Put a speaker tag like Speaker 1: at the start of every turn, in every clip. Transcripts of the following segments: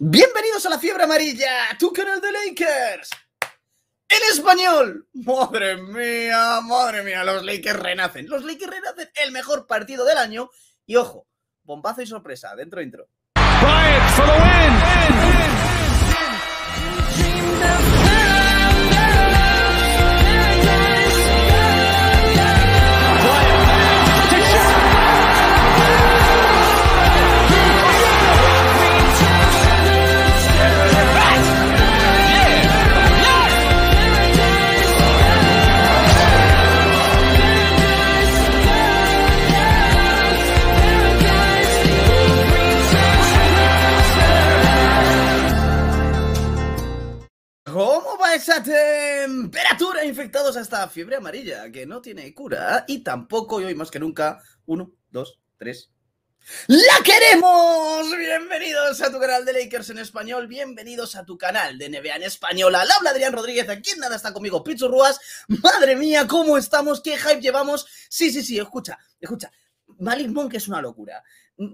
Speaker 1: Bienvenidos a la fiebre amarilla, tu canal de Lakers. En español. Madre mía, madre mía, los Lakers renacen. Los Lakers renacen el mejor partido del año. Y ojo, bombazo y sorpresa, dentro intro. a temperatura infectados a esta fiebre amarilla que no tiene cura y tampoco y hoy más que nunca. 1, 2, 3... ¡La queremos! Bienvenidos a tu canal de Lakers en español, bienvenidos a tu canal de NBA en español. Al habla Adrián Rodríguez, aquí en nada está conmigo Pichu Ruas. Madre mía, ¿cómo estamos? ¿Qué hype llevamos? Sí, sí, sí, escucha, escucha. Malik Monk es una locura.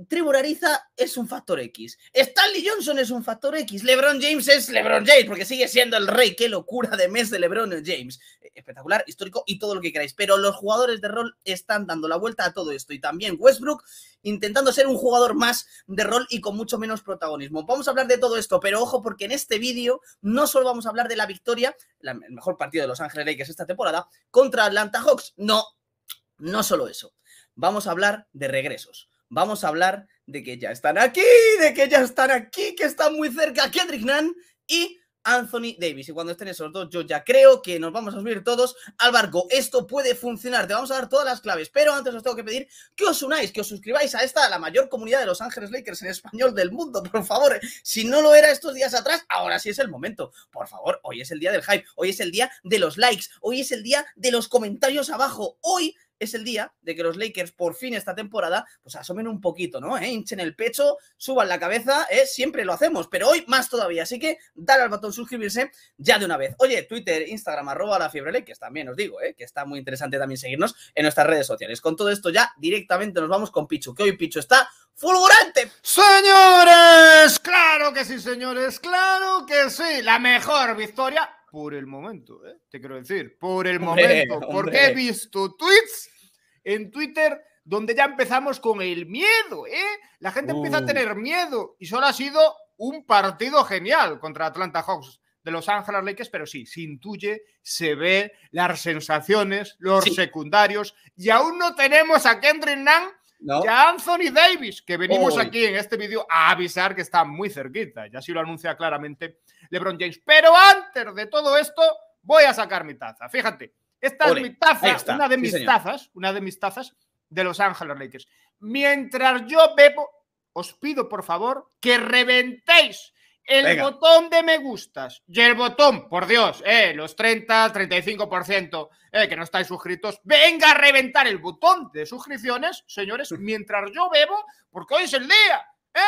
Speaker 1: Trevor Ariza es un factor X. Stanley Johnson es un factor X. LeBron James es LeBron James, porque sigue siendo el rey. Qué locura de mes de LeBron James. Eh, espectacular, histórico y todo lo que queráis. Pero los jugadores de rol están dando la vuelta a todo esto. Y también Westbrook intentando ser un jugador más de rol y con mucho menos protagonismo. Vamos a hablar de todo esto, pero ojo, porque en este vídeo no solo vamos a hablar de la victoria, el mejor partido de Los Ángeles Lakers esta temporada, contra Atlanta Hawks. No, no solo eso. Vamos a hablar de regresos vamos a hablar de que ya están aquí, de que ya están aquí, que están muy cerca Kendrick Nunn y Anthony Davis. Y cuando estén esos dos, yo ya creo que nos vamos a subir todos al barco. Esto puede funcionar, te vamos a dar todas las claves, pero antes os tengo que pedir que os unáis, que os suscribáis a esta, la mayor comunidad de Los Ángeles Lakers en español del mundo, por favor. Si no lo era estos días atrás, ahora sí es el momento. Por favor, hoy es el día del hype, hoy es el día de los likes, hoy es el día de los comentarios abajo, hoy es el día de que los Lakers por fin esta temporada pues asomen un poquito, ¿no? ¿Eh? Hinchen el pecho, suban la cabeza, ¿eh? siempre lo hacemos, pero hoy más todavía. Así que dale al botón suscribirse ya de una vez. Oye, Twitter, Instagram, arroba la fiebre Lakers, también os digo, ¿eh? que está muy interesante también seguirnos en nuestras redes sociales. Con todo esto ya directamente nos vamos con Pichu, que hoy Pichu está
Speaker 2: fulgurante. Señores, claro que sí, señores, claro que sí. La mejor victoria
Speaker 1: por el momento, ¿eh? te quiero
Speaker 2: decir, por el momento, porque he visto tweets en Twitter donde ya empezamos con el miedo, ¿eh? La gente empieza a uh. tener miedo y solo ha sido un partido genial contra Atlanta Hawks de Los Ángeles Lakers, pero sí, se intuye, se ve las sensaciones, los secundarios y aún no tenemos a Kendrick Nunn y a Anthony Davis, que venimos aquí en este vídeo a avisar que está muy cerquita, ya así lo anuncia claramente LeBron James. Pero antes de todo esto, voy a sacar mi taza. Fíjate, esta es mi taza, una de mis tazas, una de mis tazas de Los Ángeles Lakers. Mientras yo bebo, os pido por favor que reventéis el botón de me gustas y el botón, por Dios, eh, los 30, 35% eh, que no estáis suscritos. Venga a reventar el botón de suscripciones, señores, mientras yo bebo, porque hoy es el día. ¿eh?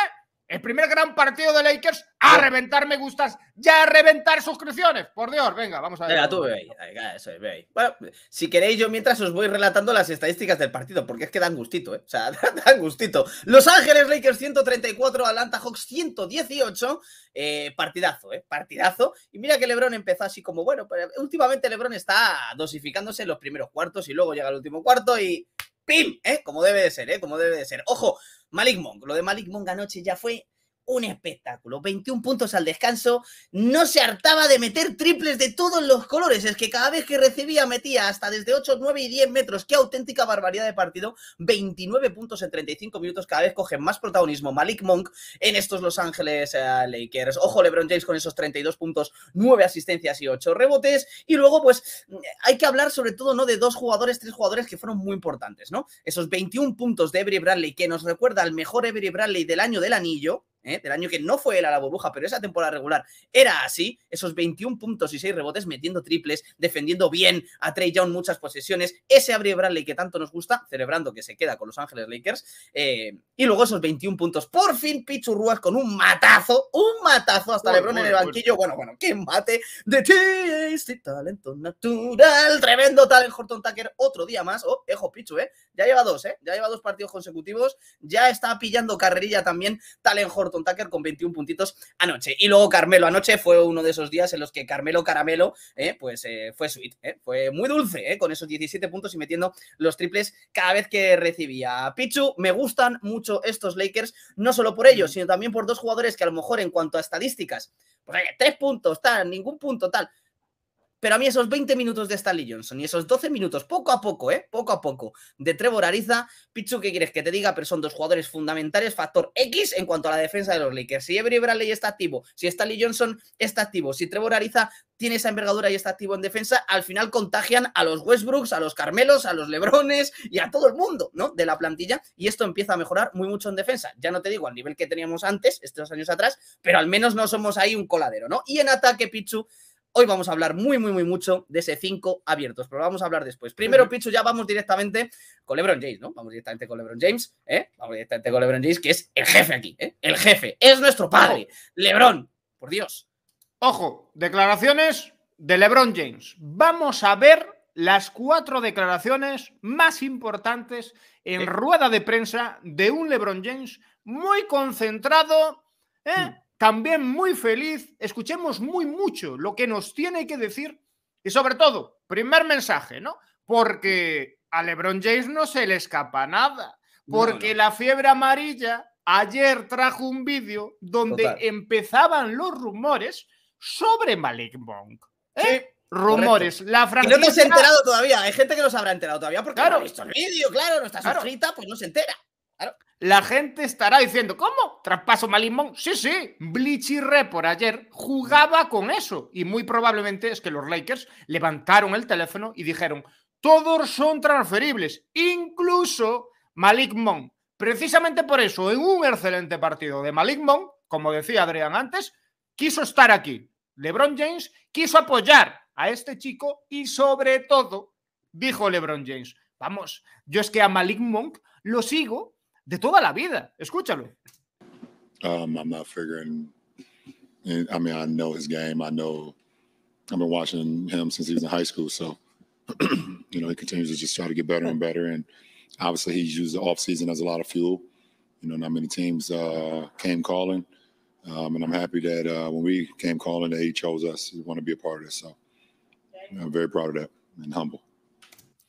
Speaker 2: El primer gran partido de Lakers a reventar me gustas, ya a reventar suscripciones. Por Dios, venga, vamos a ver. Venga, tú ve ahí.
Speaker 1: Venga, eso, ve ahí. Bueno, si queréis, yo mientras os voy relatando las estadísticas del partido, porque es que dan gustito, ¿eh? O sea, dan gustito. Los Ángeles Lakers 134, Atlanta Hawks 118. Eh, partidazo, ¿eh? Partidazo. Y mira que LeBron empezó así como, bueno, últimamente LeBron está dosificándose en los primeros cuartos y luego llega el último cuarto y ¡Pim! ¿eh? Como debe de ser, ¿eh? Como debe de ser. Ojo, Malik Monk. Lo de Malik Monk anoche ya fue un espectáculo. 21 puntos al descanso. No se hartaba de meter triples de todos los colores. Es que cada vez que recibía metía hasta desde 8, 9 y 10 metros. Qué auténtica barbaridad de partido. 29 puntos en 35 minutos. Cada vez coge más protagonismo Malik Monk en estos Los Ángeles eh, Lakers. Ojo LeBron James con esos 32 puntos, 9 asistencias y 8 rebotes. Y luego pues hay que hablar sobre todo no de dos jugadores, tres jugadores que fueron muy importantes, ¿no? Esos 21 puntos de Avery Bradley que nos recuerda al mejor Avery Bradley del año del anillo ¿eh? del año que no fue él a la burbuja, pero esa temporada regular era así, esos 21 puntos y 6 rebotes metiendo triples, defendiendo bien a Trey Young muchas posesiones, ese Avery Bradley que tanto nos gusta, celebrando que se queda con Los Ángeles Lakers, eh, y luego esos 21 puntos, por fin Pichu Ruas con un matazo, un matazo hasta Lebron en el banquillo, bueno, bueno, qué mate de ti, talento natural, tremendo talent Horton Tucker, otro día más, oh, ejo Pichu, eh, ya lleva dos, eh, ya lleva dos partidos consecutivos, ya está pillando carrerilla también en Horton con 21 puntitos anoche. Y luego Carmelo anoche fue uno de esos días en los que Carmelo Caramelo, eh, pues eh, fue sweet, eh, fue muy dulce, con esos 17 puntos y metiendo los triples cada vez que recibía. Pichu, me gustan mucho estos Lakers, no solo por ellos, sino también por dos jugadores que a lo mejor en cuanto a estadísticas, pues tres puntos, tal, ningún punto, tal pero a mí esos 20 minutos de Stanley Johnson y esos 12 minutos, poco a poco, ¿eh? Poco a poco, de Trevor Ariza, Pichu, ¿qué quieres que te diga? Pero son dos jugadores fundamentales, factor X en cuanto a la defensa de los Lakers. Si Avery Bradley está activo, si Stanley Johnson está activo, si Trevor Ariza tiene esa envergadura y está activo en defensa, al final contagian a los Westbrooks, a los Carmelos, a los Lebrones y a todo el mundo, ¿no? De la plantilla. Y esto empieza a mejorar muy mucho en defensa. Ya no te digo al nivel que teníamos antes, estos años atrás, pero al menos no somos ahí un coladero, ¿no? Y en ataque, Pichu, Hoy vamos a hablar muy, muy, muy mucho de ese 5 abiertos, pero vamos a hablar después. Primero, Pichu, ya vamos directamente con LeBron James, ¿no? Vamos directamente con LeBron James, ¿eh? Vamos directamente con LeBron James, que es el jefe aquí, ¿eh? El jefe, es nuestro padre.
Speaker 2: LeBron, por Dios. Ojo, declaraciones de LeBron James. Vamos a ver las cuatro declaraciones más importantes en eh. rueda de prensa de un LeBron James muy concentrado, ¿eh? Hmm también muy feliz. Escuchemos muy mucho lo que nos tiene que decir y sobre todo, primer mensaje, ¿no? Porque a LeBron James no se le escapa nada, porque la fiebre amarilla ayer trajo un vídeo donde empezaban los rumores sobre Malik Monk. ¿eh? rumores. La franquicia... Y no te has enterado todavía. Hay gente que no se habrá enterado todavía porque claro. no ha visto el vídeo,
Speaker 1: claro, no está suscrita, pues no se entera.
Speaker 2: La gente estará diciendo, ¿cómo? Traspaso Monk? Sí, sí, Bleachy por ayer jugaba con eso. Y muy probablemente es que los Lakers levantaron el teléfono y dijeron, todos son transferibles, incluso Malik Monk. Precisamente por eso, en un excelente partido de Malik Monk, como decía Adrián antes, quiso estar aquí. LeBron James quiso apoyar a este chico y sobre todo, dijo LeBron James, vamos, yo es que a Malik Monk lo sigo de toda la vida. Escúchalo.
Speaker 3: Um, I'm not figuring. I mean, I know his game. I know I've been watching him since he was in high school. So, you know, he continues to just try to get better and better. And obviously, he's used the offseason as a lot of fuel. You know, not many teams uh, came calling. Um, and I'm happy that uh, when we came calling, that he chose us. He want to be a part of this. So, I'm very proud of that and humble.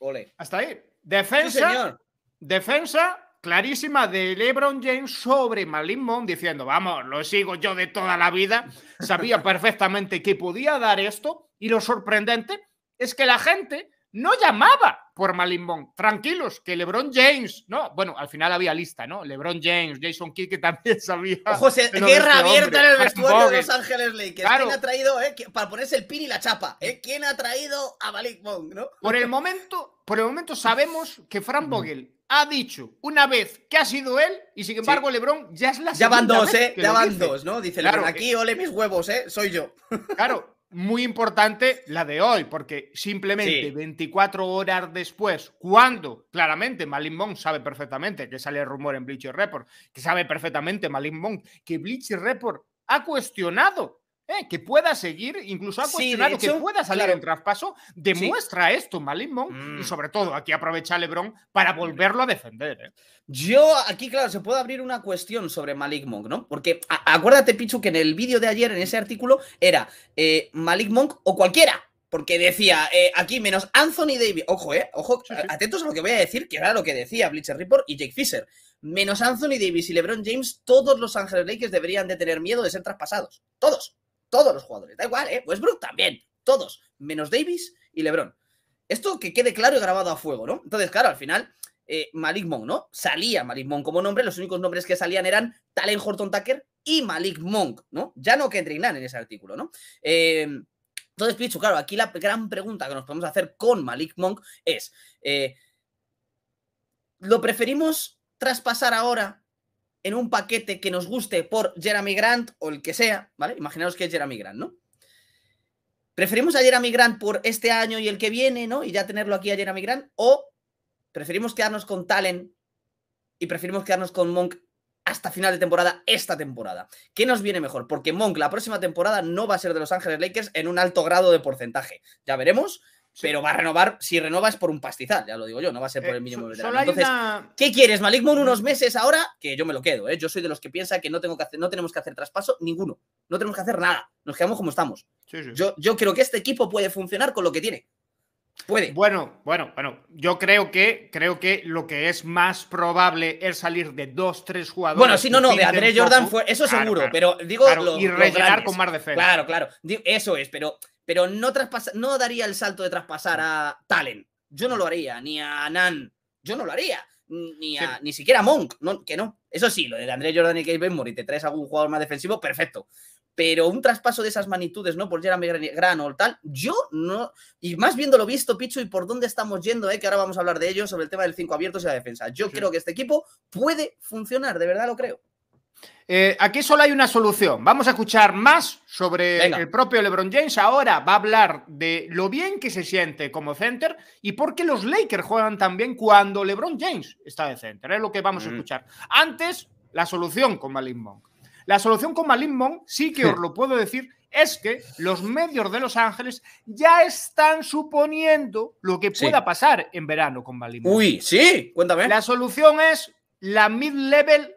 Speaker 2: Ole. Hasta ahí. Defensa. señor. Defensa clarísima de LeBron James sobre Malik diciendo, vamos, lo sigo yo de toda la vida, sabía perfectamente que podía dar esto y lo sorprendente es que la gente no llamaba por Malik Tranquilos, que LeBron James, no, bueno, al final había lista, ¿no? LeBron James, Jason Kidd que también sabía. José, guerra este abierta en el vestuario de Los Ángeles
Speaker 1: Lakers. ¿Quién ha traído, eh? para ponerse el pin y la chapa, ¿eh? quién ha traído a Malik ¿no? Por el momento,
Speaker 2: por el momento sabemos que Fran Vogel ha dicho una vez que ha sido él y sin embargo Lebron ya es la Ya van dos, ¿eh? Ya van dos, ¿no? Dice Lebron, aquí ole mis huevos, ¿eh? Soy yo. Claro, muy importante la de hoy, porque simplemente 24 horas después, cuando claramente Malin sabe perfectamente que sale el rumor en Bleacher Report, que sabe perfectamente Malin que Bleacher Report ha cuestionado ¿eh? que pueda seguir, incluso ha cuestionado que pueda salir en traspaso, demuestra
Speaker 1: esto Malik Monk, y mm. sobre todo aquí aprovecha LeBron para volverlo a defender. ¿eh? Yo aquí, claro, se puede abrir una cuestión sobre Malik Monk, ¿no? Porque acuérdate, Pichu, que en el vídeo de ayer, en ese artículo, era eh, Malik Monk o cualquiera. Porque decía, aquí menos Anthony Davis, ojo, eh, ojo, atentos a lo que voy a decir, que era lo que decía Bleacher Report y Jake Fisher. Menos Anthony Davis y LeBron James, todos los Ángeles Lakers deberían de tener miedo de ser traspasados. Todos. Todos los jugadores, da igual, ¿eh? Westbrook también, todos, menos Davis y LeBron. Esto que quede claro y grabado a fuego, ¿no? Entonces, claro, al final, eh, Malik Monk, ¿no? Salía Malik Monk como nombre, los únicos nombres que salían eran Talen Horton Tucker y Malik Monk, ¿no? Ya no Kendrick Nunn en ese artículo, ¿no? Eh, entonces, Pichu, claro, aquí la gran pregunta que nos podemos hacer con Malik Monk es, eh, ¿lo preferimos traspasar ahora en un paquete que nos guste por Jeremy Grant o el que sea, ¿vale? Imaginaos que es Jeremy Grant, ¿no? ¿Preferimos a Jeremy Grant por este año y el que viene, ¿no? Y ya tenerlo aquí a Jeremy Grant, o preferimos quedarnos con Talen y preferimos quedarnos con Monk hasta final de temporada esta temporada. ¿Qué nos viene mejor? Porque Monk la próxima temporada no va a ser de Los Ángeles Lakers en un alto grado de porcentaje. Ya veremos, pero va a renovar, si es por un pastizal, ya lo digo yo, no va a ser por el eh, mínimo de Entonces, ¿qué quieres? Malik mor unos mm. meses ahora, que yo me lo quedo, ¿eh? Yo soy de los que piensa que no, tengo que hacer, no tenemos que hacer traspaso ninguno. No tenemos que hacer nada. Nos quedamos como estamos. Yo, creo que este equipo puede funcionar con lo que tiene. Puede. Bueno, bueno, bueno. Yo creo que creo que lo que es más probable es salir de dos, tres jugadores. Bueno, sí, no, no, de Andrés Jordan fue. Eso seguro, pero digo. y rellenar con más defensa. Claro, claro. Eso es, pero pero no, traspasa, no daría el salto de traspasar a Talen. Yo no lo haría, ni a Nan. Yo no lo haría. Ni, a, ni siquiera a Monk, que no. Eso sí, lo de André Jordan y Benmore y te traes a algún jugador más defensivo, perfecto. Pero un traspaso de esas magnitudes, ¿no? Por Jeremy Grano o tal, yo no. Y más viendo lo visto, Picho, y por dónde estamos yendo, eh, que ahora vamos a hablar de ello, sobre el tema del 5 abiertos y la defensa. Yo creo que este equipo puede funcionar, de verdad lo creo.
Speaker 2: Eh, aquí solo hay una solución. Vamos a escuchar más sobre el propio LeBron James. Ahora va a hablar de lo bien que se siente como center y por qué los Lakers juegan tan bien cuando LeBron James está de center. Es lo que vamos a mm. escuchar. Antes, la solución con Malin Monk. La solución con Malin Monk, sí que os lo puedo decir, es que los medios de Los Ángeles ya están suponiendo lo que pueda pasar en verano con Malin Monk. Uy, sí, cuéntame. La solución es la mid-level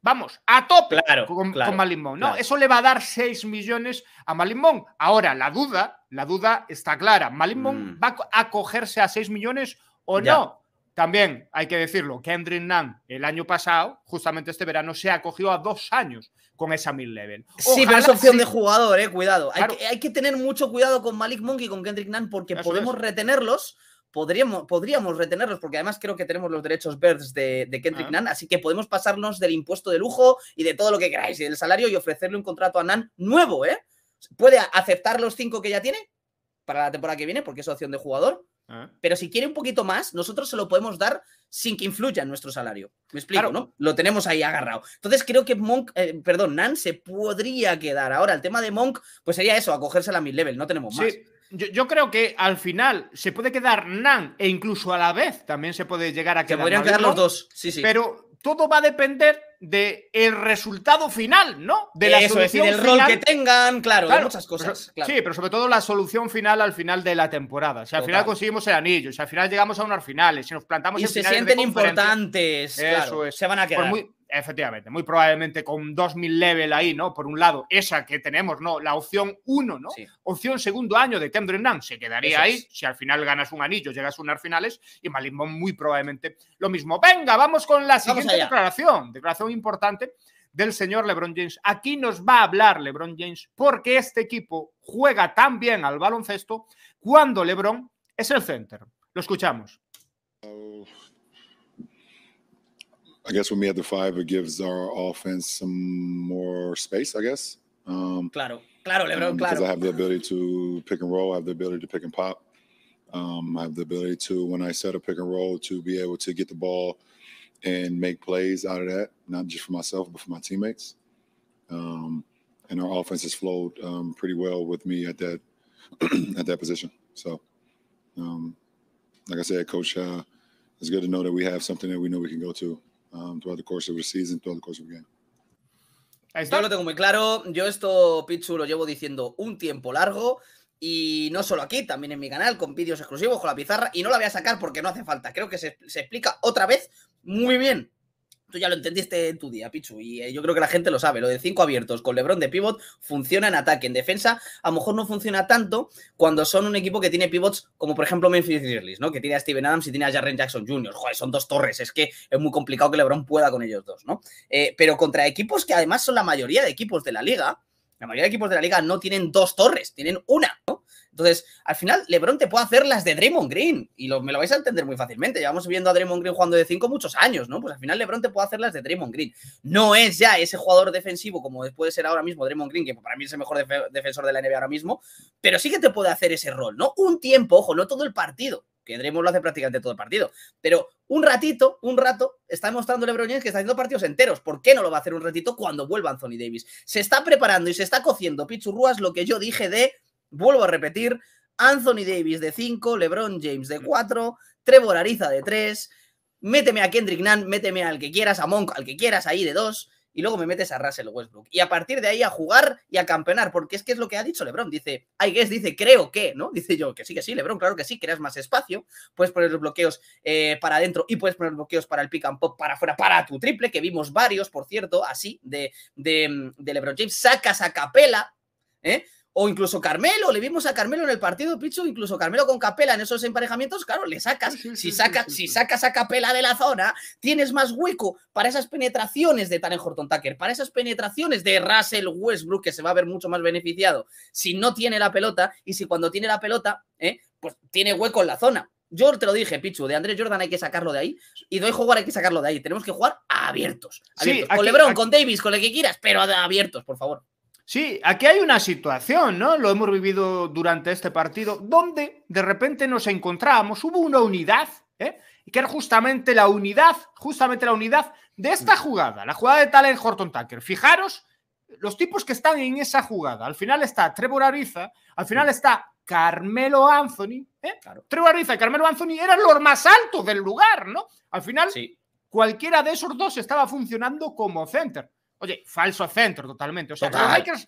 Speaker 2: Vamos, a tope con, Malik ¿no? Eso le va a dar 6 millones a Malimón. Ahora, la duda, la duda está clara. ¿Malimón Monk mm. va a acogerse a 6 millones o no? También hay que decirlo, Kendrick Nunn el año pasado, justamente este verano, se ha acogido a dos años con esa mil level Sí, pero es opción de jugador, eh, cuidado.
Speaker 1: Hay, que, tener mucho cuidado con Malik Monk y con Kendrick Nunn porque podemos retenerlos podríamos, retenerlos, porque además creo que tenemos los derechos verdes de, de, Kendrick ah. Nan, así que podemos pasarnos del impuesto de lujo y de todo lo que queráis, y del salario, y ofrecerle un contrato a Nan nuevo, ¿eh? Puede aceptar los cinco que ya tiene para la temporada que viene, porque es opción de jugador, ah. pero si quiere un poquito más, nosotros se lo podemos dar sin que influya en nuestro salario. Me explico, ¿no? Lo tenemos ahí agarrado. Entonces creo que Monk, eh, perdón, Nan se podría quedar. Ahora, el tema de Monk, pues sería eso, acogerse a la level no tenemos más yo, creo que al final
Speaker 2: se puede quedar Nan e incluso a la vez también se puede llegar a quedar. Se podrían quedar los dos, sí, sí. Pero todo va a depender de el resultado final, ¿no? De la solución del rol que tengan, claro, de muchas cosas. Sí, pero sobre todo la solución final al final de la temporada. si al final conseguimos el anillo, si al final llegamos a unas finales, si nos plantamos y se sienten
Speaker 1: importantes, Eso es. se van a quedar.
Speaker 2: Efectivamente, muy probablemente con 2000 level ahí, ¿no? Por un lado, esa que tenemos, ¿no? La opción 1, ¿no? Opción segundo año de Kendrick Nunn se quedaría ahí. Si al final ganas un anillo, llegas a unas finales y Malimón muy probablemente lo mismo. Venga, vamos con la siguiente declaración. Declaración importante del señor LeBron James. Aquí nos va a hablar LeBron James porque este equipo juega tan bien al baloncesto cuando LeBron es el center. Lo escuchamos.
Speaker 3: I guess when we had the five, it gives our offense some more space, I guess. Um, claro, claro, Lebron, um, claro. Because I have the ability to pick and roll, I have the ability to pick and pop. Um, I have the ability to, when I set a pick and roll, to be able to get the ball and make plays out of that, not just for myself, but for my teammates. Um, and our offense has flowed um, pretty well with me at that at that position. So, um, like I said, Coach, uh, it's good to know that we have something that we know we can go to um, throughout the course la season, course
Speaker 1: Yo lo tengo muy claro. Yo esto, Pichu, lo llevo diciendo un tiempo largo. Y no solo aquí, también en mi canal, con vídeos exclusivos, con la pizarra. Y no la voy a sacar porque no hace falta. Creo que se, se explica otra vez muy bien tú ya lo entendiste en tu día, Pichu, y eh, yo creo que la gente lo sabe. Lo de cinco abiertos con LeBron de pivot funciona en ataque, en defensa. A lo mejor no funciona tanto cuando son un equipo que tiene pivots como, por ejemplo, Memphis Grizzlies, ¿no? Que tiene a Steven Adams y tiene a Jarren Jackson Jr. Joder, son dos torres. Es que es muy complicado que LeBron pueda con ellos dos, ¿no? Eh, pero contra equipos que además son la mayoría de equipos de la liga, la mayoría de equipos de la liga no tienen dos torres, tienen una, Entonces, al final, LeBron te puede hacer las de Draymond Green y me lo vais a entender muy fácilmente. Llevamos viendo a Draymond Green jugando de cinco muchos años, ¿no? Pues al final, LeBron te puede hacer las de Draymond Green. No es ya ese jugador defensivo como puede ser ahora mismo Draymond Green, que para mí es el mejor defensor de la NBA ahora mismo, pero sí que te puede hacer ese rol, ¿no? Un tiempo, ojo, no todo el partido que Draymond lo hace prácticamente todo el partido. Pero un ratito, un rato, está mostrando LeBron James que está haciendo partidos enteros. ¿Por qué no lo va a hacer un ratito cuando vuelva Anthony Davis? Se está preparando y se está cociendo pichurruas lo que yo dije de, vuelvo a repetir, Anthony Davis de 5, LeBron James de 4, Trevor Ariza de 3, méteme a Kendrick Nunn, méteme al que quieras, a Monk, al que quieras ahí de 2 y luego me metes a Russell Westbrook. Y a partir de ahí a jugar y a campeonar, porque es que es lo que ha dicho LeBron. Dice, I guess, dice, creo que, ¿no? Dice yo, que sí, que sí, LeBron, claro que sí, creas más espacio, puedes poner los bloqueos eh, para adentro y puedes poner los bloqueos para el pick and pop, para afuera, para tu triple, que vimos varios, por cierto, así, de, de, mm, de LeBron James. Sacas a capela, ¿eh? o incluso Carmelo, le vimos a Carmelo en el partido, Pichu, incluso Carmelo con Capela en esos emparejamientos, claro, le sacas, si sacas, si sacas a Capela de la zona, tienes más hueco para esas penetraciones de Taren Horton Tucker, para esas penetraciones de Russell Westbrook, que se va a ver mucho más beneficiado si no tiene la pelota, y si cuando tiene la pelota, eh, pues tiene hueco en la zona. Yo te lo dije, Pichu, de Andrés Jordan hay que sacarlo de ahí y doy jugar hay que sacarlo de ahí. Tenemos que jugar abiertos. con Lebron, con Davis, con el que quieras, pero abiertos, por favor. Sí,
Speaker 2: aquí hay una situación, ¿no? Lo hemos vivido durante este partido, donde de repente nos encontrábamos, hubo una unidad, ¿eh? que era justamente la unidad, justamente la unidad de esta jugada, la jugada de Talen Horton Tucker. Fijaros los tipos que están en esa jugada. Al final está Trevor Ariza, al final está Carmelo Anthony. ¿eh? Claro. Trevor Ariza y Carmelo Anthony eran los más altos del lugar, ¿no? Al final, sí. cualquiera de esos dos estaba funcionando como center. Oye, falso centro totalmente. O sea, los, Lakers,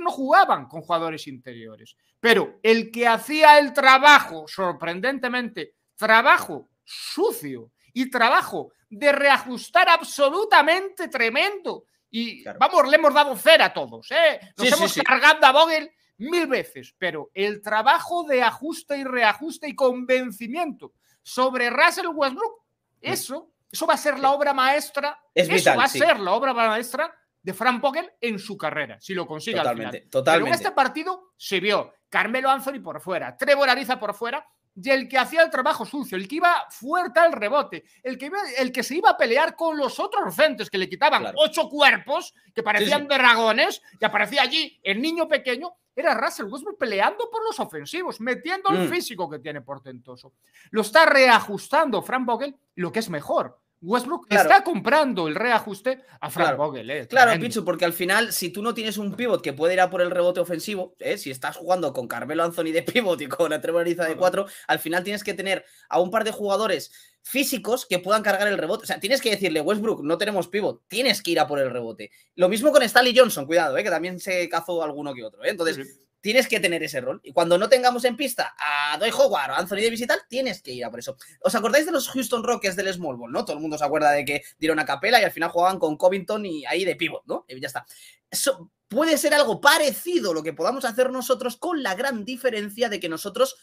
Speaker 2: no jugaban con jugadores interiores. Pero el que hacía el trabajo, sorprendentemente, trabajo sucio y trabajo de reajustar absolutamente tremendo. Y vamos, le hemos dado cera a todos. ¿eh? Nos hemos cargado a Vogel mil veces. Pero el trabajo de ajuste y reajuste y convencimiento sobre Russell Westbrook, mm. eso eso va a ser la obra maestra. va a ser la obra maestra de Frank Pogel en su carrera, si lo consigue totalmente, Totalmente. Pero en este partido se vio Carmelo Anthony por fuera, Trevor Ariza por fuera, y el que hacía el trabajo sucio, el que iba fuerte al rebote, el que, el que se iba a pelear con los otros docentes que le quitaban ocho cuerpos que parecían de dragones, y aparecía allí el niño pequeño, era Russell Westbrook peleando por los ofensivos, metiendo el mm. físico que tiene portentoso. Lo está reajustando Frank Vogel, lo que es mejor. Westbrook está
Speaker 1: comprando el reajuste a Frank claro. Vogel. Eh, claro, Pichu, porque al final, si tú no tienes un pivot que puede ir a por el rebote ofensivo, eh, si estás jugando con Carmelo Anthony de pivot y con la de cuatro, al final tienes que tener a un par de jugadores físicos que puedan cargar el rebote. O sea, tienes que decirle, Westbrook, no tenemos pivot, tienes que ir a por el rebote. Lo mismo con Stanley Johnson, cuidado, eh, que también se cazó alguno que otro. Eh. Entonces, tienes que tener ese rol. Y cuando no tengamos en pista a Doy Howard o Anthony Davis y tal, tienes que ir a por eso. ¿Os acordáis de los Houston Rockets del Small Ball, no? Todo el mundo se acuerda de que dieron a capela y al final jugaban con Covington y ahí de pivot, ¿no? Y ya está. Eso puede ser algo parecido lo que podamos hacer nosotros con la gran diferencia de que nosotros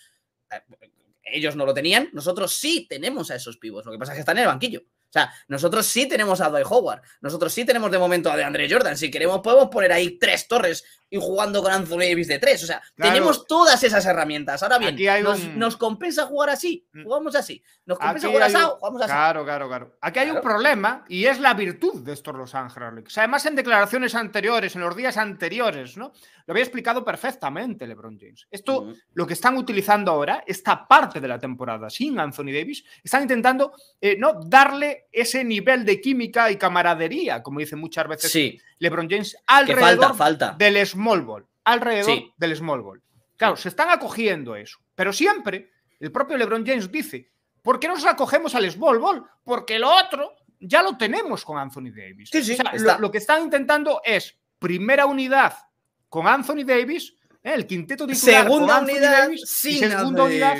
Speaker 1: eh, ellos no lo tenían, nosotros sí tenemos a esos pibos. Lo que pasa es que están en el banquillo. O sea, nosotros sí tenemos a Dwight Howard, nosotros sí tenemos de momento a DeAndre Jordan. Si queremos, podemos poner ahí tres torres y jugando con Anthony Davis de tres. O sea, tenemos todas esas herramientas. Ahora bien, nos, compensa jugar así, mm. jugamos así. Nos compensa jugar así, jugamos así.
Speaker 2: Claro, claro, claro.
Speaker 1: Aquí hay un problema
Speaker 2: y es la virtud de estos Los Ángeles además, en declaraciones anteriores, en los días anteriores, ¿no? Lo había explicado perfectamente LeBron James. Esto, lo que están utilizando ahora, esta parte de la temporada sin Anthony Davis, están intentando eh, no darle ese nivel de química y camaradería, como dicen muchas veces sí. LeBron James alrededor del small ball. Alrededor del small ball. Claro, se están acogiendo eso. Pero siempre el propio LeBron James dice, ¿por qué nos acogemos al small ball? Porque lo otro ya lo tenemos con Anthony Davis. lo, que están intentando es primera unidad con Anthony Davis, ¿eh? el quinteto titular segunda unidad y segunda unidad,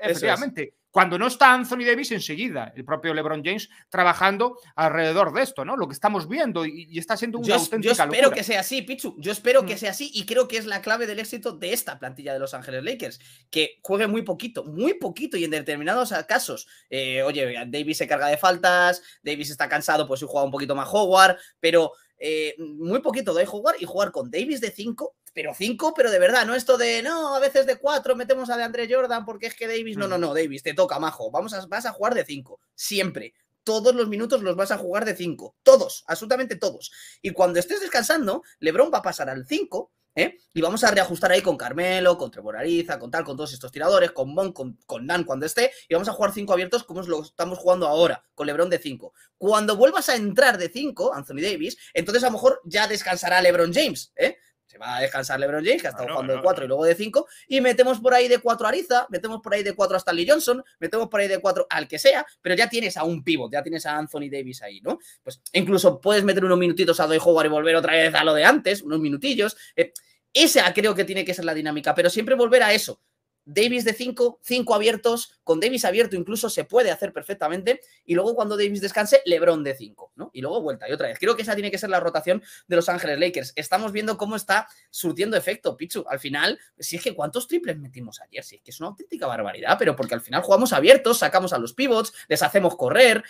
Speaker 2: efectivamente, cuando no está Anthony Davis, enseguida el propio LeBron James trabajando alrededor de esto, ¿no? Lo que estamos viendo y, está siendo un auténtico auténtica Yo espero que sea
Speaker 1: así, Pichu. Yo espero que mm. sea así y creo que es la clave del éxito de esta plantilla de Los Ángeles Lakers, que juegue muy poquito, muy poquito y en determinados casos. Eh, oye, Davis se carga de faltas, Davis está cansado, pues si juega un poquito más Howard, pero eh, muy poquito de jugar y jugar con Davis de 5, pero 5, pero de verdad, no esto de no, a veces de 4 metemos a de André Jordan porque es que Davis, no, no, mm. no, Davis, te toca, majo, vamos vas a jugar de 5, siempre. Todos los minutos los vas a jugar de 5, todos, absolutamente todos. Y cuando estés descansando, Lebron va a pasar al 5 ¿eh? Y vamos a reajustar ahí con Carmelo, con Trevor Ariza, con tal, con todos estos tiradores, con Mon, con, con Dan cuando esté, y vamos a jugar cinco abiertos como lo estamos jugando ahora, con LeBron de 5. Cuando vuelvas a entrar de 5, Anthony Davis, entonces a lo mejor ya descansará LeBron James, ¿eh? va a descansar LeBron James, que ha estado jugando de 4 y luego de 5, y metemos por ahí de 4 a Ariza, metemos por ahí de 4 a Stanley Johnson, metemos por ahí de 4 al que sea, pero ya tienes a un pivot, ya tienes a Anthony Davis ahí, ¿no? Pues incluso puedes meter unos minutitos a Doy Howard y volver otra vez a lo de antes, unos minutillos. Eh, esa creo que tiene que ser la dinámica, pero siempre volver a eso, Davis de 5, 5 abiertos, con Davis abierto incluso se puede hacer perfectamente, y luego cuando Davis descanse, Lebron de 5, ¿no? Y luego vuelta y otra vez. Creo que esa tiene que ser la rotación de Los Ángeles Lakers. Estamos viendo cómo está surtiendo efecto, Pichu. Al final, si es que cuántos triples metimos ayer, si es que es una auténtica barbaridad, pero porque al final jugamos abiertos, sacamos a los pivots, les hacemos correr,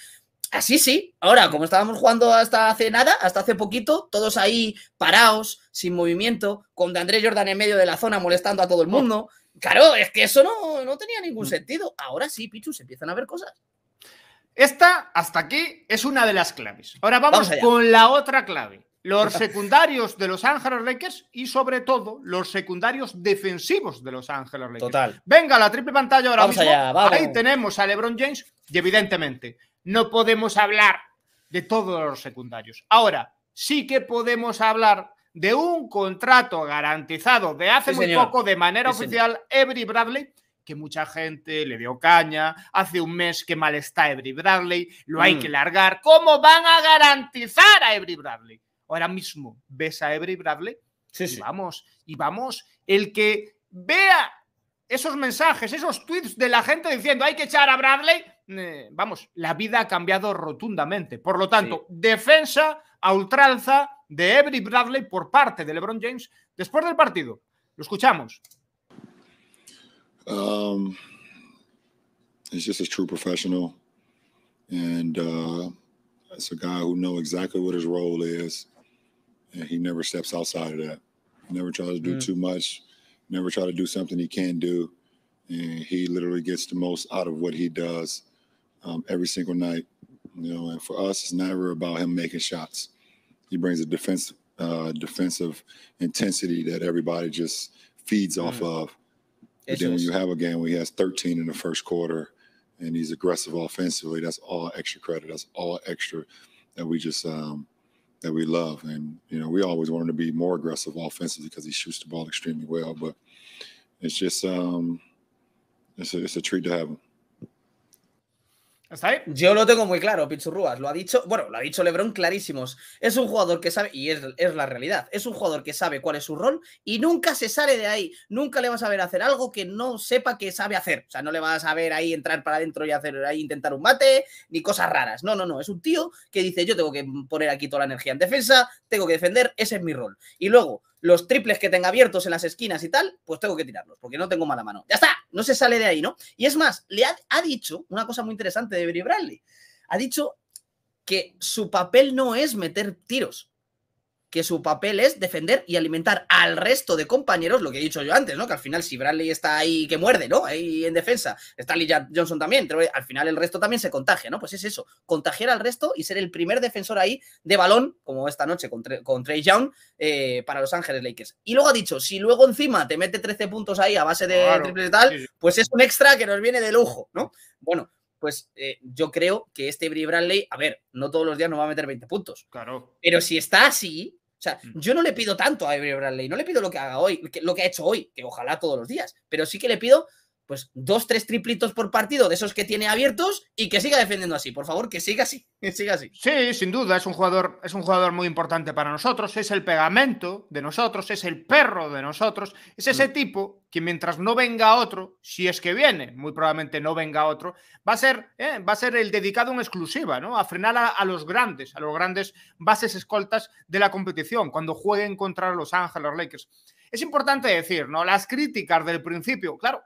Speaker 1: Así sí. Ahora, como estábamos jugando hasta hace nada, hasta hace poquito, todos ahí parados, sin movimiento, con de Jordan en medio de la zona molestando a todo el mundo, Claro, es que eso no, no tenía ningún mm. sentido. Ahora sí, Pichu, se empiezan a ver cosas. Esta, hasta aquí, es una de las
Speaker 2: claves. Ahora vamos, con la otra clave. Los secundarios de los Ángeles Lakers y sobre todo los secundarios defensivos de los Ángeles Lakers. Total. Venga, la triple pantalla ahora mismo. Ahí tenemos a LeBron James y evidentemente no podemos hablar de todos los secundarios. Ahora, sí que podemos hablar de un contrato garantizado de hace muy poco de manera oficial Every Bradley, que mucha gente le dio caña, hace un mes que mal está Every Bradley, lo hay mm. que largar. ¿Cómo van a garantizar a Every Bradley? Ahora mismo ves a Every Bradley sí, vamos, y vamos, el que vea esos mensajes, esos tweets de la gente diciendo hay que echar a Bradley, eh, vamos, la vida ha cambiado rotundamente. Por lo tanto, defensa a ultranza de Every Bradley por parte de LeBron James después del partido. Lo escuchamos.
Speaker 3: Um, he's just a true professional, and uh, it's a guy who knows exactly what his role is, and he never steps outside of that. Never tries to do mm. too much. Never try to do something he can't do, and he literally gets the most out of what he does. um, every single night. You know, and for us, it's never about him making shots. He brings a defensive uh, defensive intensity that everybody just feeds off mm of. But then when you have a game where he has 13 in the first quarter and he's aggressive offensively, that's all extra credit. That's all extra that we just um, that we love. And you know, we always want him to be more aggressive offensively because he shoots the ball extremely well. But it's just um, it's a, it's a treat to have him.
Speaker 1: Yo lo tengo muy claro, Pichurrúas. Lo ha dicho, bueno, lo ha dicho Lebron clarísimos. Es un jugador que sabe, y es, la realidad, es un jugador que sabe cuál es su rol y nunca se sale de ahí. Nunca le vas a ver hacer algo que no sepa que sabe hacer. O sea, no le vas a ver ahí entrar para adentro y hacer ahí intentar un mate, ni cosas raras. No, no, no. Es un tío que dice: Yo tengo que poner aquí toda la energía en defensa, tengo que defender, ese es mi rol. Y luego, los triples que tenga abiertos en las esquinas y tal, pues tengo que tirarlos, porque no tengo mala mano. Ya está, no se sale de ahí, ¿no? Y es más, le ha, dicho una cosa muy interesante de Bri Bradley. Ha dicho que su papel no es meter tiros, que su papel es defender y alimentar al resto de compañeros, lo que he dicho yo antes, ¿no? Que al final si Bradley está ahí que muerde, ¿no? Ahí en defensa, está Lee Johnson también, pero al final el resto también se contagia, ¿no? Pues es eso, contagiar al resto y ser el primer defensor ahí de balón, como esta noche con, con Trey Young, eh, para Los Ángeles Lakers. Y luego ha dicho, si luego encima te mete 13 puntos ahí a base de y tal, pues es un extra que nos viene de lujo, ¿no? Bueno, pues eh, yo creo que este Bri Bradley, a ver, no todos los días nos va a meter 20 puntos. Claro. Pero si está así, o sea, yo no le pido tanto a Avery Bradley, no le pido lo que haga hoy, lo que ha hecho hoy, que ojalá todos los días, pero sí que le pido pues dos, tres triplitos por partido de esos que tiene abiertos y que siga defendiendo así, por favor, que siga así, así. Sí,
Speaker 2: sin duda, es un jugador, es un jugador muy importante para nosotros, es el pegamento de nosotros, es el perro de nosotros, es ese mm. tipo que mientras no venga otro, si es que viene, muy probablemente no venga otro, va a ser, eh, va a ser el dedicado en exclusiva, ¿no? A frenar a, los grandes, a los grandes bases escoltas de la competición, cuando jueguen contra Los Ángeles Lakers. Es importante decir, ¿no? Las críticas del principio, claro,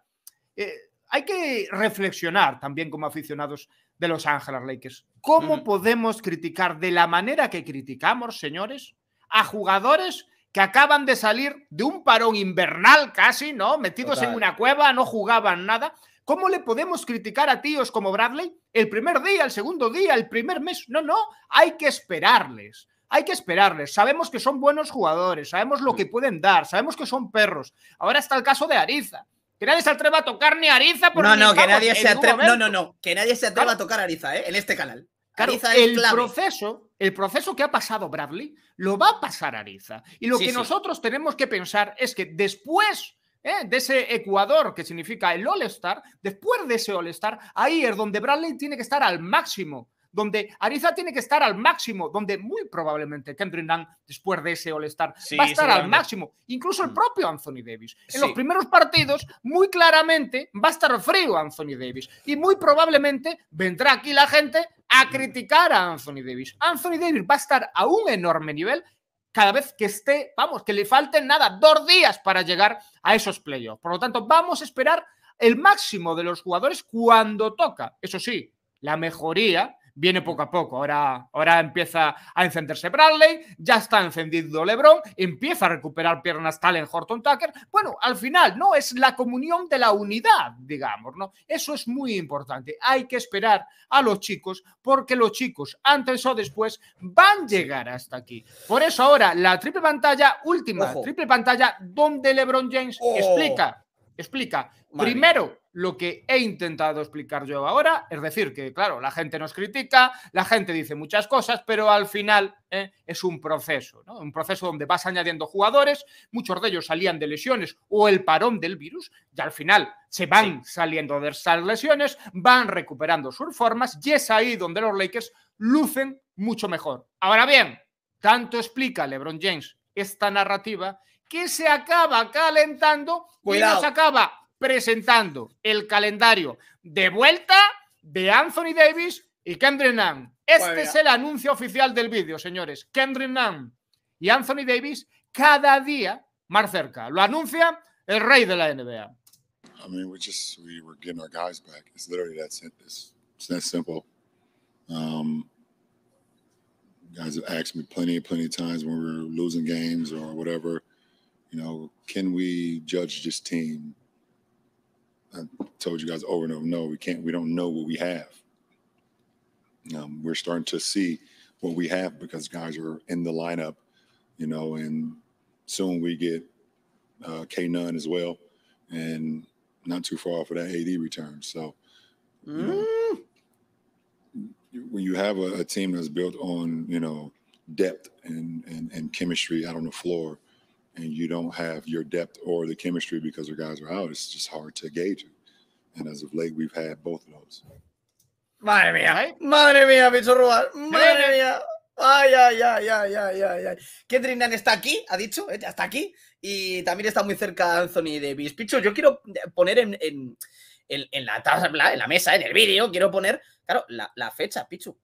Speaker 2: eh, hay que reflexionar también como aficionados de Los Ángeles Lakers. ¿Cómo podemos criticar de la manera que criticamos, señores, a jugadores que acaban de salir de un parón invernal casi, ¿no? Metidos en una cueva, no jugaban nada. ¿Cómo le podemos criticar a tíos como Bradley el primer día, el segundo día, el primer mes? No, no, hay que esperarles. Hay que esperarles. Sabemos que son buenos jugadores, sabemos lo que pueden dar,
Speaker 1: sabemos que son perros. Ahora está el caso de Ariza. Que nadie se atreva a tocar ni Ariza. no, no, que nadie se atreva. No, no, Que nadie se atreva a tocar Ariza, ¿eh? En este canal. el proceso,
Speaker 2: el proceso que ha pasado Bradley, lo va a pasar Ariza. Y lo que nosotros tenemos que pensar es que después ¿eh? de ese Ecuador que significa el All-Star, después de ese All-Star, ahí es donde Bradley tiene que estar al máximo donde Ariza tiene que estar al máximo, donde muy probablemente Kendrick Nunn, después de ese All-Star, va a estar al máximo. Incluso el mm. propio Anthony Davis. En los primeros partidos, muy claramente, va a estar frío Anthony Davis. Y muy probablemente vendrá aquí la gente a mm. criticar a Anthony Davis. Anthony Davis va a estar a un enorme nivel cada vez que esté, vamos, que le falten nada, dos días para llegar a esos playoffs. Por lo tanto, vamos a esperar el máximo de los jugadores cuando toca. Eso sí, la mejoría viene poco a poco. Ahora, ahora empieza a encenderse Bradley, ya está encendido LeBron, empieza a recuperar piernas Talen Horton Tucker. Bueno, al final, ¿no? Es la comunión de la unidad, digamos, ¿no? Eso es muy importante. Hay que esperar a los chicos porque los chicos, antes o después, van a llegar hasta aquí. Por eso ahora, la triple pantalla, última triple pantalla, donde LeBron James oh. explica Explica primero lo que he intentado explicar yo ahora, es decir, que claro, la gente nos critica, la gente dice muchas cosas, pero al final ¿eh? es un proceso, ¿no? un proceso donde vas añadiendo jugadores, muchos de ellos salían de lesiones o el parón del virus, y al final se van saliendo de esas lesiones, van recuperando sus formas, y es ahí donde los Lakers lucen mucho mejor. Ahora bien, tanto explica LeBron James esta narrativa que se acaba calentando y nos acaba presentando el calendario de vuelta de Anthony Davis y Kendrick Nunn. Este es el anuncio oficial del vídeo, señores. Kendrick Nunn y Anthony Davis cada día más
Speaker 3: cerca. Lo anuncia el rey de la NBA. I guys have asked me plenty, plenty of times when we are losing games or whatever, you know, can we judge this team? I told you guys over and over, no, we can't. We don't know what we have. Um, we're starting to see what we have because guys are in the lineup, you know, and soon we get uh, K Nunn as well, and not too far off of that AD return. So. Mm. know, when you have a, a, team that's built on you know depth and, and and chemistry out on the floor, and you don't have your depth or the chemistry because the guys are out, it's just hard to gauge it. And as of late, we've had both of those.
Speaker 1: Madre mía, madre mía, bicho Ruas, madre mía. Ay, ay, ay, ay, ay, ay, ay. Kendrick Nunn está aquí, ha dicho, hasta eh, aquí. Y también está muy cerca Anthony Davis. Picho, yo quiero poner en, en en, la en la mesa, en el vídeo, quiero poner, claro, la, fecha, Pichu.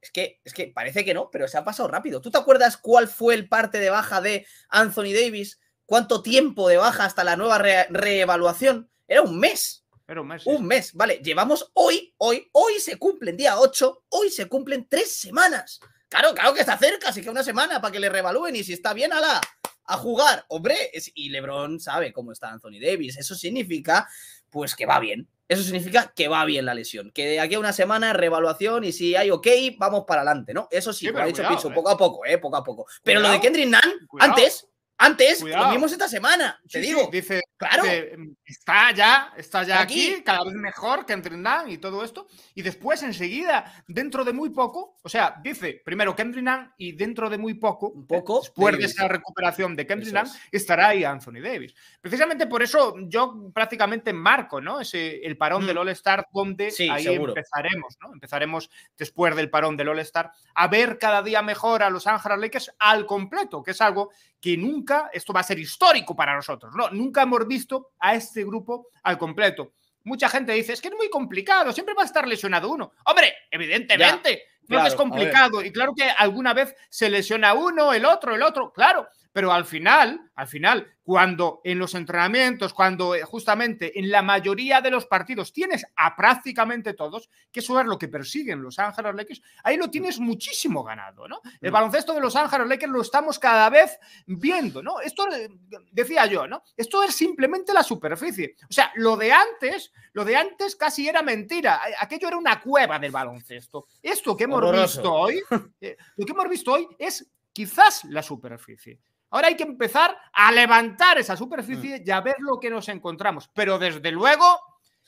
Speaker 1: Es que, es que parece que no, pero se ha pasado rápido. ¿Tú te acuerdas cuál fue el parte de baja de Anthony Davis? ¿Cuánto tiempo de baja hasta la nueva reevaluación? Era un mes. Era un mes. Un mes, vale. Llevamos hoy, hoy, hoy se cumplen, día 8, hoy se cumplen tres semanas. Claro, claro que está cerca, así que una semana para que le reevalúen y si está bien, la a jugar. Hombre, y LeBron sabe cómo está Anthony Davis. Eso significa pues que va bien. Eso significa que va bien la lesión, que de aquí a una semana Revaluación y si hay ok, vamos para adelante, ¿no? Eso sí, como ha dicho ¿eh? poco a poco, ¿eh? Poco a poco. Pero lo de Kendrick Nunn, antes, antes, lo vimos esta
Speaker 2: semana, te digo. dice, Claro. Em, está ya, está ya aquí. cada vez mejor que Kendrick y todo esto. Y después, enseguida, dentro de muy poco, o sea, dice primero Kendrick y dentro de muy poco, después de esa recuperación de Kendrick estará ahí Anthony Davis. Precisamente por eso yo prácticamente marco ¿no? Ese, el parón del mm. All-Star, donde ahí empezaremos, ¿no? Empezaremos después del parón del All-Star a ver cada día mejor a Los Ángeles Lakers al completo, que es algo que nunca, esto va a ser histórico para nosotros, ¿no? Nunca hemos visto a este grupo al completo. Mucha gente dice, es que es muy complicado, siempre va a estar lesionado uno. Hombre, evidentemente, no es complicado. Y claro que alguna vez se lesiona uno, el otro, el otro, claro pero al final, al final, cuando en los entrenamientos, cuando eh, justamente en la mayoría de los partidos tienes a prácticamente todos, que eso es lo que persiguen los Ángeles Lakers, ahí lo tienes muchísimo ganado, ¿no? El mm. baloncesto de los Ángeles Lakers lo estamos cada vez viendo, ¿no? Esto eh, decía yo, ¿no? Esto es simplemente la superficie. O sea, lo de antes, lo de antes casi era mentira, aquello era una cueva del baloncesto. Esto que hemos visto hoy, eh, lo que hemos visto hoy es quizás la superficie. Ahora hay que empezar a levantar esa superficie mm. y a ver lo que nos encontramos. Pero desde luego,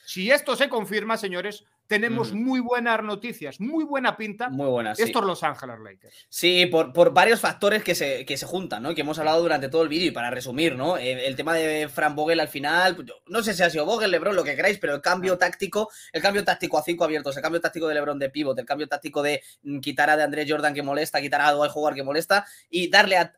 Speaker 2: si esto se confirma, señores, tenemos mm. muy buenas noticias, muy buena pinta. Muy buenas. Estos Los Ángeles Lakers.
Speaker 1: Sí, por, varios factores que se, juntan, ¿no? Que hemos hablado durante todo el vídeo y para resumir, ¿no? Eh, el, tema de Fran Vogel al final, no sé si ha sido Vogel, Lebron, lo que queráis, pero el cambio ah. táctico, el cambio táctico a cinco abiertos, el cambio táctico de Lebron de pivot, el cambio táctico de mm, quitar a de Andrés Jordan que molesta, quitar a Dwight Howard que molesta y darle a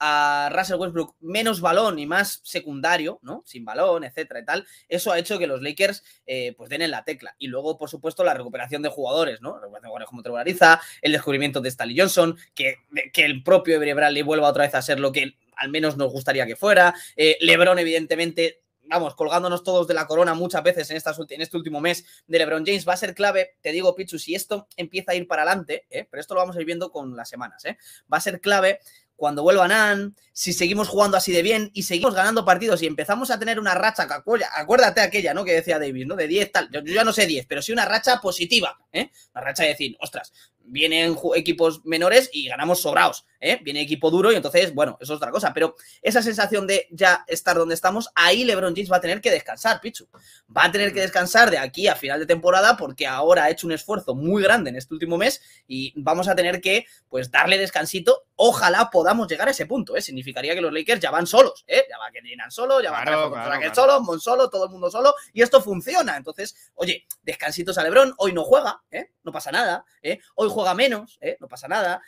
Speaker 1: a Russell Westbrook menos balón y más secundario, ¿no? Sin balón, etcétera y tal, eso ha hecho que los Lakers eh, pues den en la tecla. Y luego, por supuesto, la recuperación de jugadores, ¿no? jugadores como Trevor Ariza, el descubrimiento de Stanley Johnson, que, que el propio LeBron le vuelva otra vez a ser lo que al menos nos gustaría que fuera. Eh, LeBron, evidentemente, vamos, colgándonos todos de la corona muchas veces en, esta, en, este último mes de LeBron James, va a ser clave, te digo, Pichu, si esto empieza a ir para adelante, eh, pero esto lo vamos a ir viendo con las semanas, ¿eh? va a ser clave cuando vuelva Nan, si seguimos jugando así de bien y seguimos ganando partidos y empezamos a tener una racha, acuérdate aquella, ¿no? Que decía David, ¿no? De 10 tal, yo, ya no sé 10, pero sí una racha positiva, ¿eh? Una racha de decir, ostras, vienen equipos menores y ganamos sobrados, ¿eh? viene equipo duro y entonces, bueno, eso es otra cosa, pero esa sensación de ya estar donde estamos, ahí LeBron James va a tener que descansar, Pichu, va a tener que mm. descansar de aquí a final de temporada porque ahora ha hecho un esfuerzo muy grande en este último mes y vamos a tener que, pues, darle descansito, ojalá podamos llegar a ese punto, ¿eh? significaría que los Lakers ya van solos, ¿eh? ya va que llenan solo, ya va a que solo, Mon solo, todo el mundo solo y esto funciona, entonces, oye, descansitos a LeBron, hoy no juega, ¿eh? no pasa nada, hoy juega juega menos, ¿eh? no pasa nada,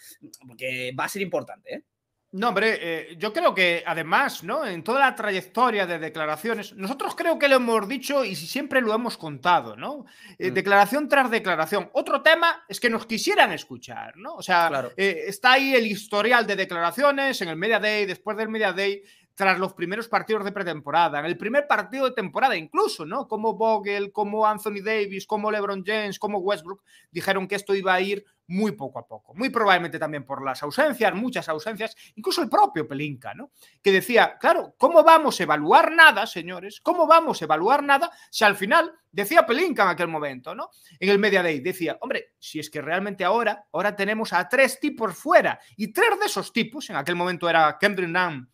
Speaker 1: porque va a ser importante. ¿eh? No, hombre, eh, yo creo que además, ¿no? En toda
Speaker 2: la trayectoria de declaraciones, nosotros creo que lo hemos dicho y siempre lo hemos contado, ¿no? Eh, mm. Declaración tras declaración. Otro tema es que nos quisieran escuchar, ¿no? O sea, está ahí el historial de declaraciones en el Media Day, después del Media Day, tras los primeros partidos de pretemporada, en el primer partido de temporada incluso, ¿no? Como Vogel, como Anthony Davis, como LeBron James, como Westbrook, dijeron que esto iba a ir muy poco a poco. Muy probablemente también por las ausencias, muchas ausencias, incluso el propio Pelinka, ¿no? Que decía, claro, ¿cómo vamos a evaluar nada, señores? ¿Cómo vamos a evaluar nada si al final, decía Pelinka en aquel momento, ¿no? En el Media Day, decía, hombre, si es que realmente ahora, ahora tenemos a tres tipos fuera y tres de esos tipos, en aquel momento era Kendrick Nam,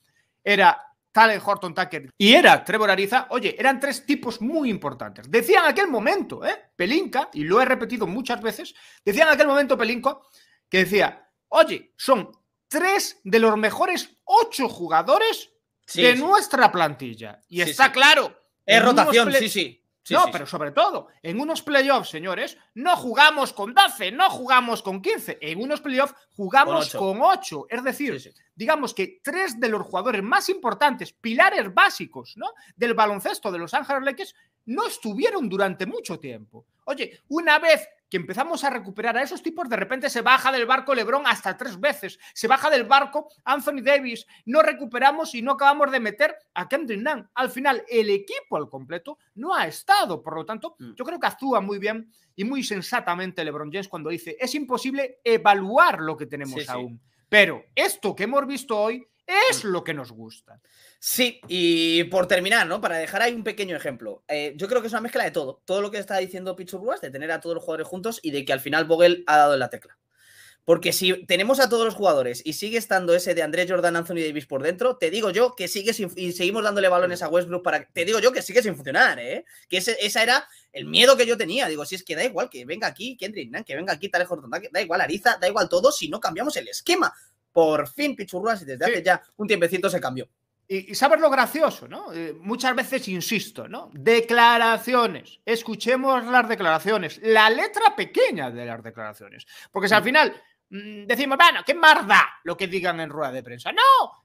Speaker 2: era Talen Horton Tucker y era Trevor Ariza, oye, eran tres tipos muy importantes. Decían en aquel momento, ¿eh? Pelinka, y lo he repetido muchas veces, decía en aquel momento Pelinka que decía, oye, son tres de los mejores ocho jugadores de nuestra plantilla. Y está claro. Es rotación, sí, sí no, pero sobre todo, en unos playoffs, señores, no jugamos con 12, no jugamos con 15. En unos playoffs jugamos con 8. Es decir, digamos que tres de los jugadores más importantes, pilares básicos ¿no? del baloncesto de Los Ángeles Lakers, no estuvieron durante mucho tiempo. Oye, una vez que empezamos a recuperar a esos tipos, de repente se baja del barco Lebron hasta tres veces, se baja del barco Anthony Davis, no recuperamos y no acabamos de meter a Kendrick Nunn. Al final, el equipo al completo no ha estado, por lo tanto, mm. yo creo que actúa muy bien y muy sensatamente LeBron James cuando dice, es imposible evaluar lo que tenemos aún.
Speaker 1: Pero esto que hemos visto hoy es mm. lo que nos gusta. Sí, y por terminar, ¿no? Para dejar ahí un pequeño ejemplo. Eh, yo creo que es una mezcla de todo. Todo lo que está diciendo Pichu Ruas, de tener a todos los jugadores juntos y de que al final Vogel ha dado en la tecla. Porque si tenemos a todos los jugadores y sigue estando ese de Andrés Jordan, Anthony Davis por dentro, te digo yo que sigue sin, y seguimos dándole balones a Westbrook para te digo yo que sigue sin funcionar, ¿eh? Que ese, esa era el miedo que yo tenía. Digo, si es que da igual que venga aquí Kendrick que venga aquí Tarek Jordan da igual Ariza, da igual todo si no cambiamos el esquema por fin Pichurruas y desde hace ya un tiempecito se cambió. Y, sabes lo
Speaker 2: gracioso, ¿no? Eh, muchas veces insisto, ¿no? Declaraciones. Escuchemos las declaraciones. La letra pequeña de las declaraciones. Porque si al mm. final mm, decimos, bueno, qué marda lo que digan en rueda de prensa. No,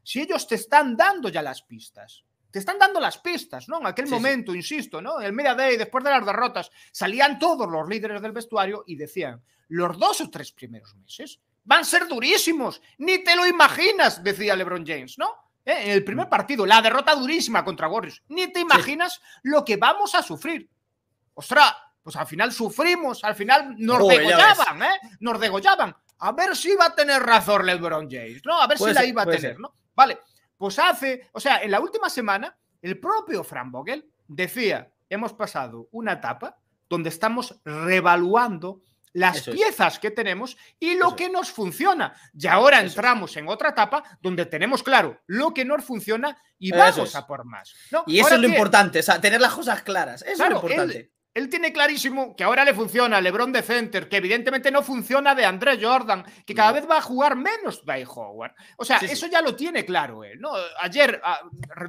Speaker 2: si ellos te están dando ya las pistas te están dando las pistas, ¿no? En aquel momento, insisto, ¿no? El Media Day, después de las derrotas, salían todos los líderes del vestuario y decían, los dos o tres primeros meses Van a ser durísimos. Ni te lo imaginas, decía LeBron James, ¿no? Eh, en el primer mm. partido, la derrota durísima contra Warriors. Ni te imaginas lo que vamos a sufrir. Ostras, pues al final sufrimos, al final nos degollaban, ¿eh? Nos degollaban. A ver si iba a tener razón LeBron James, ¿no? A ver si la iba a tener, ¿no? Vale, pues hace, o sea, en la última semana, el propio Fran Vogel decía, hemos pasado una etapa donde estamos revaluando las piezas que tenemos y lo que nos funciona. Y ahora entramos en otra etapa donde tenemos claro lo que nos funciona y vamos a
Speaker 1: por más. Y eso es lo importante, o tener las cosas claras. Eso es lo importante.
Speaker 2: Él tiene clarísimo que ahora le funciona LeBron de center, que evidentemente no funciona de André Jordan, que cada vez va a jugar menos Dwight Howard. O sea, eso ya lo tiene claro él, ¿no? Ayer ah,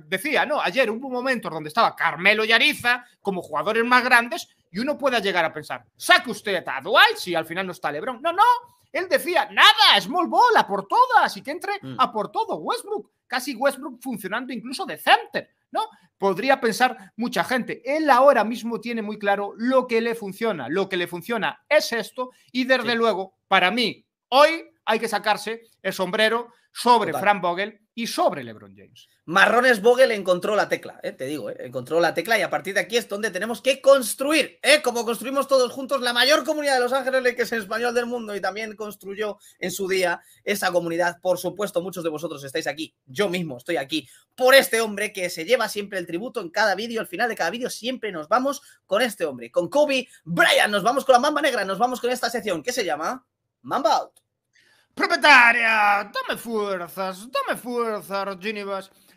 Speaker 2: decía, ¿no? Ayer hubo momentos donde estaba Carmelo y Ariza como jugadores más grandes y uno pueda llegar a pensar, saque usted a Dwight si al final no está LeBron. No, no. Él decía, nada, small ball, a por todas y que entre mm. a por todo Westbrook, casi Westbrook funcionando incluso de center. ¿no? Podría pensar mucha gente. Él ahora mismo tiene muy claro lo que le funciona. Lo que le funciona es esto y desde luego, para mí, hoy hay que
Speaker 1: sacarse el sombrero sobre Frank Vogel y sobre LeBron James. Marrones Vogel encontró la tecla, eh, te digo, eh, encontró la tecla y a partir de aquí es donde tenemos que construir, eh, como construimos todos juntos la mayor comunidad de Los Ángeles, que es español del mundo y también construyó en su día esa comunidad. Por supuesto, muchos de vosotros estáis aquí, yo mismo estoy aquí, por este hombre que se lleva siempre el tributo en cada vídeo, al final de cada vídeo siempre nos vamos con este hombre, con Kobe Bryant, nos vamos con la mamba negra, nos vamos con esta sección que se llama Mamba Out.
Speaker 2: Propietaria, dame fuerzas, dame fuerzas, Ginny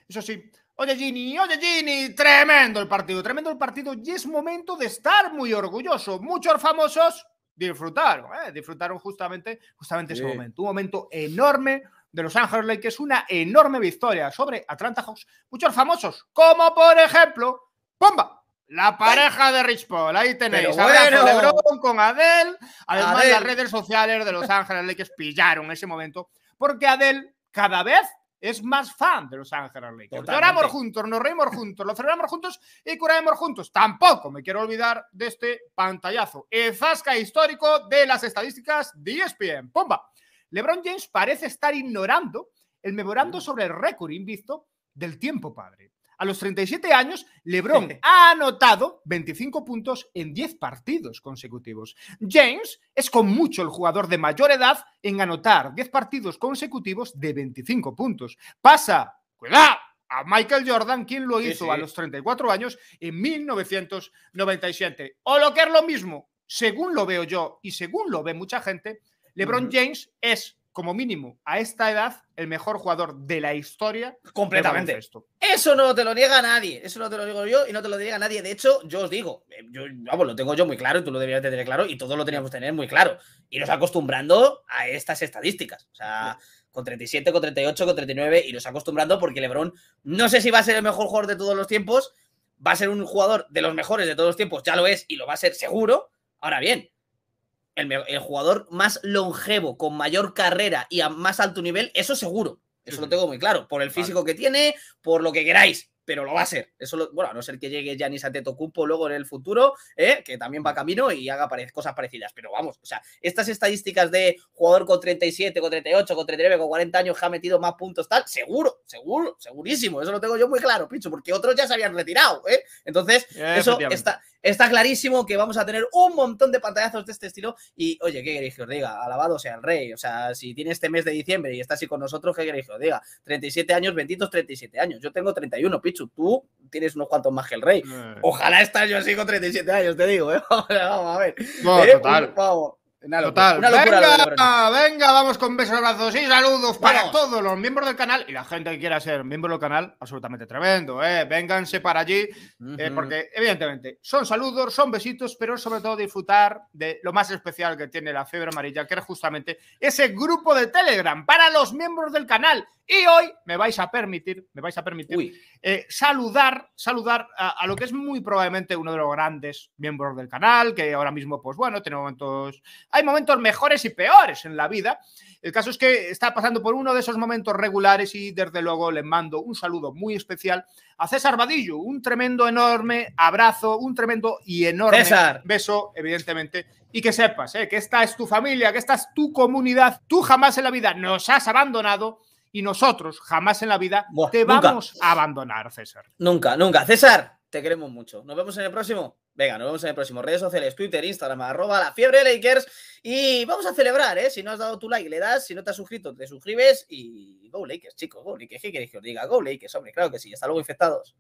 Speaker 2: Eso sí, oye Ginny, oye Ginny, tremendo el partido, tremendo el partido y es momento de estar muy orgulloso. Muchos famosos disfrutaron, ¿eh? disfrutaron justamente, justamente ese momento. Un momento enorme de Los Ángeles Lakers, una enorme victoria sobre Atlanta Hawks. Muchos famosos, como por ejemplo, ¡Bomba! La pareja de Rich Paul, ahí tenéis. Bueno. Lebron con Adele. Además, las redes sociales de Los Ángeles Lakers pillaron ese momento, porque Adele cada vez es más fan de Los Ángeles Lakers. Lloramos juntos, nos reímos juntos, lo celebramos juntos y curamos juntos. Tampoco me quiero olvidar de este pantallazo. El histórico de las estadísticas de ESPN. ¡Pumba! LeBron James parece estar ignorando el memorando sobre el récord invicto del tiempo padre. A los 37 años, LeBron ha anotado 25 puntos en 10 partidos consecutivos. James es con mucho el jugador de mayor edad en anotar 10 partidos consecutivos de 25 puntos. Pasa, cuidado, a Michael Jordan, quien lo hizo a los 34 años en 1997. O lo que es lo mismo, según lo veo yo y según lo ve mucha gente, LeBron James es como mínimo, a esta edad, el mejor jugador de la historia. Completamente. Eso no te lo
Speaker 1: niega nadie. Eso no te lo digo yo y no te lo niega nadie. De hecho, yo os digo, eh, yo, lo tengo yo muy claro y tú lo deberías tener claro y todos lo teníamos que tener muy claro. Y nos acostumbrando a estas estadísticas. O sea, con 37, con 38, con 39, Y nos acostumbrando porque LeBron no sé si va a ser el mejor jugador de todos los tiempos. Va a ser un jugador de los mejores de todos los tiempos, ya lo es y lo va a ser seguro. Ahora bien, el, jugador más longevo, con mayor carrera y a más alto nivel, eso seguro. Eso lo tengo muy claro. Por el físico que tiene, por lo que queráis pero lo va a ser Eso bueno, a no ser que llegue Santeto Cupo luego en el futuro, ¿eh? que también va camino y haga cosas parecidas. Pero vamos, o sea, estas estadísticas de jugador con 37, con 38, con 39, con 40 años que ha metido más puntos, tal, seguro, seguro, segurísimo. Eso lo tengo yo muy claro, Pincho, porque otros ya se habían retirado. ¿eh? Entonces, eh, eso está, está clarísimo que vamos a tener un montón de pantallazos de este estilo. Y oye, ¿qué queréis que os diga? Alabado sea el rey. O sea, si tiene este mes de diciembre y está así con nosotros, ¿qué queréis que os diga? 37 años, benditos 37 años. Yo tengo 31, Pincho tú tienes unos cuantos más que el rey. Eh. Ojalá estás yo así con 37 años, te digo, ¿eh? vamos, a ver. Eh, total. venga,
Speaker 2: vamos con besos, abrazos y saludos para todos los miembros del canal y la gente que quiera ser miembro del canal, absolutamente tremendo, ¿eh? Vénganse para allí, porque evidentemente son saludos, son besitos, pero sobre todo disfrutar de lo más especial que tiene la fiebre amarilla, que es justamente ese grupo de Telegram para los miembros del canal. Y hoy me vais a permitir, me vais a permitir eh, saludar, saludar a, lo que es muy probablemente uno de los grandes miembros del canal, que ahora mismo, pues bueno, tiene momentos, hay momentos mejores y peores en la vida. El caso es que está pasando por uno de esos momentos regulares y desde luego le mando un saludo muy especial a César Vadillo, un tremendo, enorme abrazo, un tremendo y enorme beso, evidentemente. Y que sepas eh, que esta es tu familia, que esta es tu comunidad. Tú jamás en la vida nos has abandonado y nosotros jamás en la vida te vamos a abandonar, César.
Speaker 1: Nunca, nunca. César, te queremos mucho. Nos vemos en el próximo. Venga, nos vemos en el próximo. Redes sociales, Twitter, Instagram, arroba la fiebre Lakers. Y vamos a celebrar, ¿eh? Si no has dado tu like, le das. Si no te has suscrito, te suscribes. Y go Lakers, chicos. Go Lakers. ¿Qué queréis que os diga? Go Lakers, hombre. Claro que sí. Hasta luego, infectados.